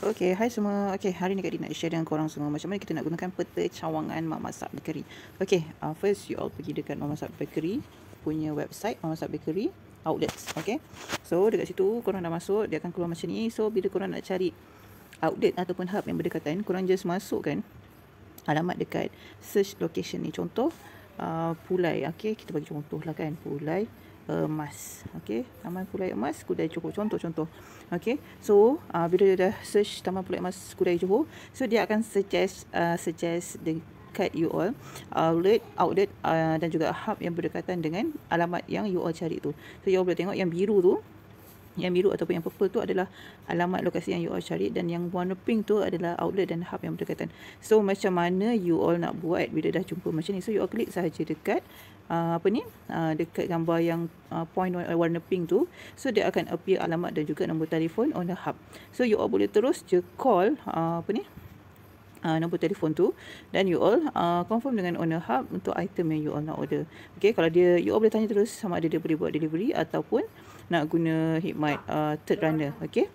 Okay, hai semua. Okay, hari ni Kak Din nak share dengan korang semua macam mana kita nak gunakan peta cawangan Mama Sak Bakery. Okay, uh, first you all pergi dekat Mama Sak Bakery punya website Mama Sak Bakery outlets. Okay, so dekat situ korang dah masuk, dia akan keluar macam ni. So, bila korang nak cari outlet ataupun hub yang berdekatan, korang just masukkan alamat dekat search location ni. Contoh, Ah, pulai okey kita bagi contoh lah kan pulai eh, emas okey taman pulai emas kudai johor contoh-contoh okey so uh, bila dia dah search taman pulai emas kudai johor so dia akan suggest uh, suggest dekat you all outlet outlet uh, dan juga hub yang berdekatan dengan alamat yang you all cari tu so you all boleh tengok yang biru tu yang biru ataupun yang purple tu adalah alamat lokasi yang you all cari dan yang warna pink tu adalah outlet dan hub yang berdekatan. So macam mana you all nak buat bila dah jumpa macam ni. So you all klik sahaja dekat uh, apa ni? Uh, dekat gambar yang uh, point warna pink tu. So dia akan appear alamat dan juga nombor telefon on the hub. So you all boleh terus je call uh, apa ni? Uh, nombor telefon tu dan you all uh, confirm dengan owner hub untuk item yang you all nak order. Okay, kalau dia you all boleh tanya terus sama ada dia boleh buat delivery ataupun uh, nak guna hikmat uh, third runner okey